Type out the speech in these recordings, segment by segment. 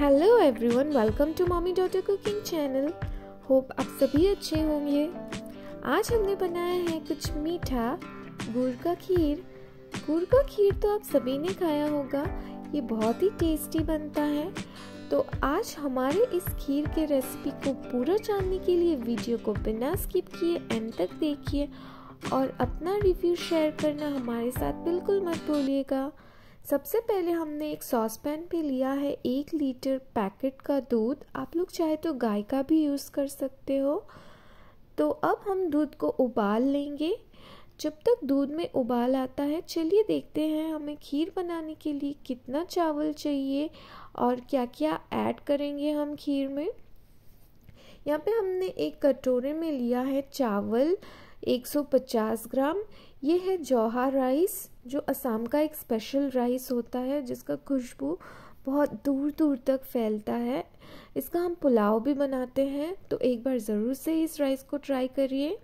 hello everyone welcome to mummy daughter cooking channel hope आप सभी अच्छे होंगे आज हमने बनाया है कुछ मीठा गुड़ का खीर गुड़ का खीर तो आप सभी ने खाया होगा ये बहुत ही टेस्टी बनता है तो आज हमारे इस खीर के रेसिपी को पूरा जानने के लिए वीडियो को बिना स्किप किए एंड तक देखिए और अपना रिव्यू शेयर करना हमारे साथ बिल्कुल मत भूलिएगा सबसे पहले हमने एक सॉस पैन पे लिया है एक लीटर पैकेट का दूध आप लोग चाहे तो गाय का भी यूज़ कर सकते हो तो अब हम दूध को उबाल लेंगे जब तक दूध में उबाल आता है चलिए देखते हैं हमें खीर बनाने के लिए कितना चावल चाहिए और क्या क्या ऐड करेंगे हम खीर में यहाँ पे हमने एक कटोरे में लिया है चावल 150 ग्राम ये है जौहर राइस जो असम का एक स्पेशल राइस होता है जिसका खुशबू बहुत दूर दूर तक फैलता है इसका हम पुलाव भी बनाते हैं तो एक बार ज़रूर से इस राइस को ट्राई करिए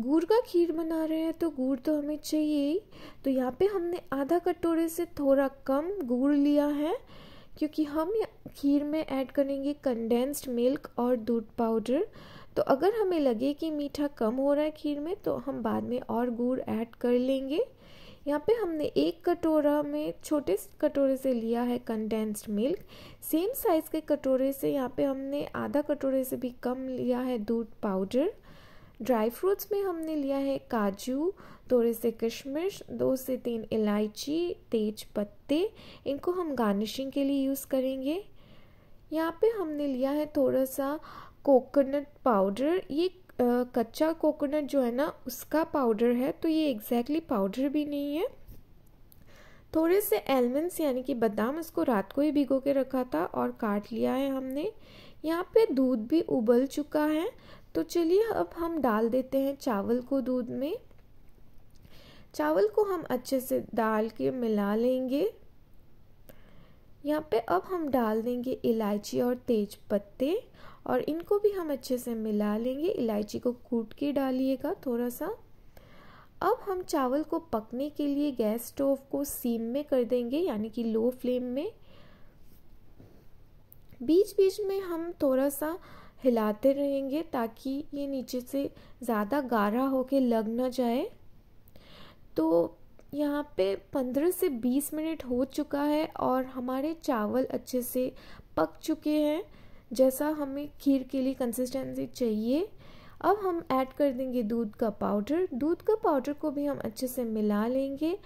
गुड़ का खीर बना रहे हैं तो गुड़ तो हमें चाहिए ही तो यहाँ पे हमने आधा कटोरे से थोड़ा कम गुड़ लिया है क्योंकि हम खीर में ऐड करेंगे कंडेंस्ड मिल्क और दूध पाउडर तो अगर हमें लगे कि मीठा कम हो रहा है खीर में तो हम बाद में और गुड़ ऐड कर लेंगे यहाँ पे हमने एक कटोरा में छोटे कटोरे से लिया है कंडेंस्ड मिल्क सेम साइज़ के कटोरे से यहाँ पे हमने आधा कटोरे से भी कम लिया है दूध पाउडर ड्राई फ्रूट्स में हमने लिया है काजू थोड़े से किशमिश दो से तीन इलायची तेज पत्ते इनको हम गार्निशिंग के लिए यूज़ करेंगे यहाँ पे हमने लिया है थोड़ा सा कोकोनट पाउडर ये कच्चा कोकोनट जो है ना उसका पाउडर है तो ये एग्जैक्टली पाउडर भी नहीं है थोड़े से एलमंड्स यानी कि बादाम इसको रात को ही भिगो के रखा था और काट लिया है हमने यहाँ पे दूध भी उबल चुका है तो चलिए अब हम डाल देते हैं चावल को दूध में चावल को हम अच्छे से डाल के मिला लेंगे यहाँ पे अब हम डाल देंगे इलायची और तेज पत्ते और इनको भी हम अच्छे से मिला लेंगे इलायची को कूट के डालिएगा थोड़ा सा अब हम चावल को पकने के लिए गैस स्टोव को सीम में कर देंगे यानी कि लो फ्लेम में बीच बीच में हम थोड़ा सा हिलाते रहेंगे ताकि ये नीचे से ज़्यादा गाढ़ा होके लग ना जाए तो यहाँ पे पंद्रह से बीस मिनट हो चुका है और हमारे चावल अच्छे से पक चुके हैं जैसा हमें खीर के लिए कंसिस्टेंसी चाहिए अब हम ऐड कर देंगे दूध का पाउडर दूध का पाउडर को भी हम अच्छे से मिला लेंगे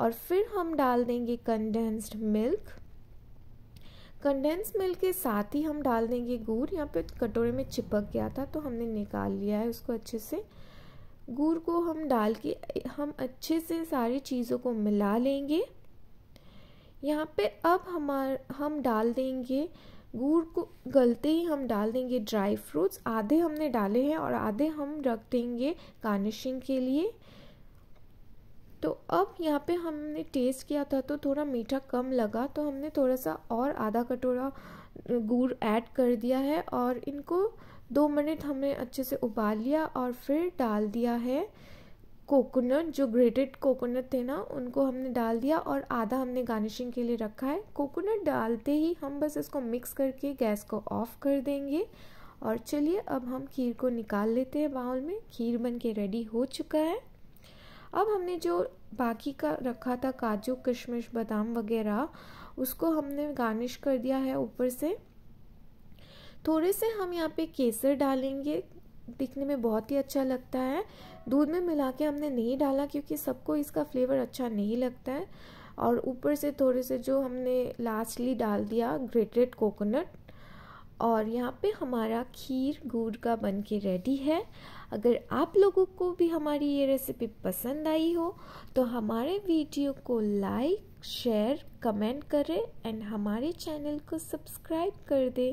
और फिर हम डाल देंगे कंडेंस्ड मिल्क कंडेंस मिल्क के साथ ही हम डाल देंगे गुड़ यहाँ पे कटोरे में चिपक गया था तो हमने निकाल लिया है उसको अच्छे से गुड़ को हम डाल के हम अच्छे से सारी चीज़ों को मिला लेंगे यहाँ पे अब हमार हम डाल देंगे गुड़ को गलते ही हम डाल देंगे ड्राई फ्रूट्स आधे हमने डाले हैं और आधे हम रख देंगे गार्निशिंग के लिए तो अब यहाँ पे हमने टेस्ट किया था तो थोड़ा मीठा कम लगा तो हमने थोड़ा सा और आधा कटोरा गुड़ ऐड कर दिया है और इनको दो मिनट हमने अच्छे से उबाल लिया और फिर डाल दिया है कोकोनट जो ग्रेटेड कोकोनट थे ना उनको हमने डाल दिया और आधा हमने गार्निशिंग के लिए रखा है कोकोनट डालते ही हम बस इसको मिक्स करके गैस को ऑफ कर देंगे और चलिए अब हम खीर को निकाल लेते हैं बाउल में खीर बन के रेडी हो चुका है अब हमने जो बाकी का रखा था काजू किशमिश बादाम वगैरह उसको हमने गार्निश कर दिया है ऊपर से थोड़े से हम यहाँ पे केसर डालेंगे दिखने में बहुत ही अच्छा लगता है दूध में मिला के हमने नहीं डाला क्योंकि सबको इसका फ्लेवर अच्छा नहीं लगता है और ऊपर से थोड़े से जो हमने लास्टली डाल दिया ग्रेटेड कोकोनट और यहाँ पे हमारा खीर गुड़ का बन के रेडी है अगर आप लोगों को भी हमारी ये रेसिपी पसंद आई हो तो हमारे वीडियो को लाइक शेयर कमेंट करें एंड हमारे चैनल को सब्सक्राइब कर दें